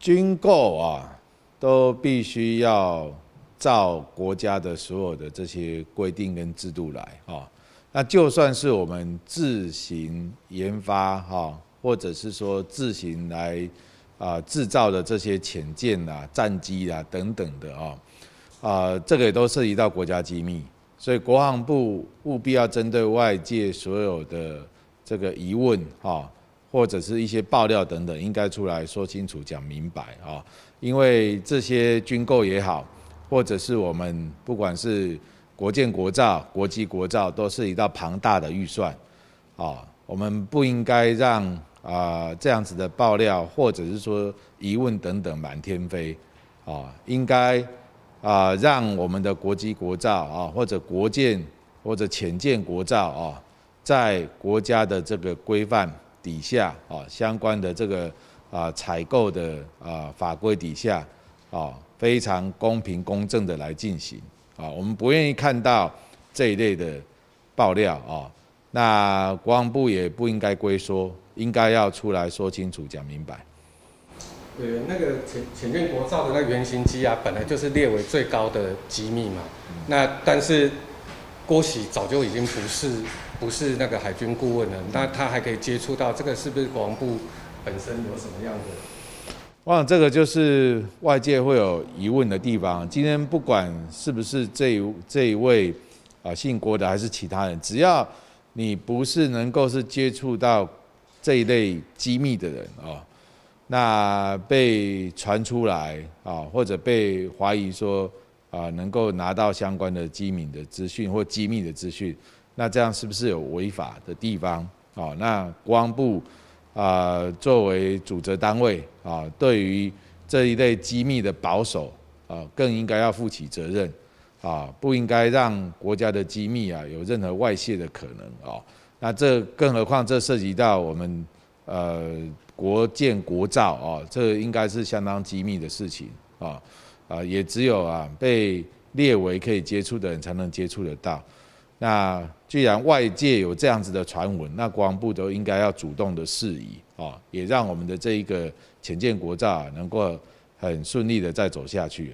军购啊，都必须要照国家的所有的这些规定跟制度来啊。那就算是我们自行研发哈，或者是说自行来啊制造的这些潜舰啊、战机啊等等的啊，啊，这个也都涉及到国家机密，所以国防部务必要针对外界所有的这个疑问啊。或者是一些爆料等等，应该出来说清楚、讲明白啊！因为这些军购也好，或者是我们不管是国建国造、国际国造，都是一道庞大的预算啊！我们不应该让啊这样子的爆料或者是说疑问等等满天飞啊！应该啊让我们的国际国造啊，或者国建或者潜建国造啊，在国家的这个规范。底下啊，相关的这个啊采购的啊法规底下啊，非常公平公正的来进行啊，我们不愿意看到这一类的爆料啊。那国防部也不应该龟缩，应该要出来说清楚、讲明白。对，那个潜潜舰国造的那个原型机啊，本来就是列为最高的机密嘛。那但是。郭喜早就已经不是不是那个海军顾问了，那他还可以接触到这个，是不是国防部本身有什么样的？我想这个就是外界会有疑问的地方。今天不管是不是这一这一位啊姓郭的，还是其他人，只要你不是能够是接触到这一类机密的人啊，那被传出来啊，或者被怀疑说。啊，能够拿到相关的机密的资讯或机密的资讯，那这样是不是有违法的地方？哦，那国防部啊，作为主责单位啊，对于这一类机密的保守啊，更应该要负起责任啊，不应该让国家的机密啊有任何外泄的可能啊。那这更何况这涉及到我们呃国建国造啊，这应该是相当机密的事情啊。啊，也只有啊被列为可以接触的人，才能接触得到。那既然外界有这样子的传闻，那国防部都应该要主动的示意啊，也让我们的这一个浅见国造能够很顺利的再走下去。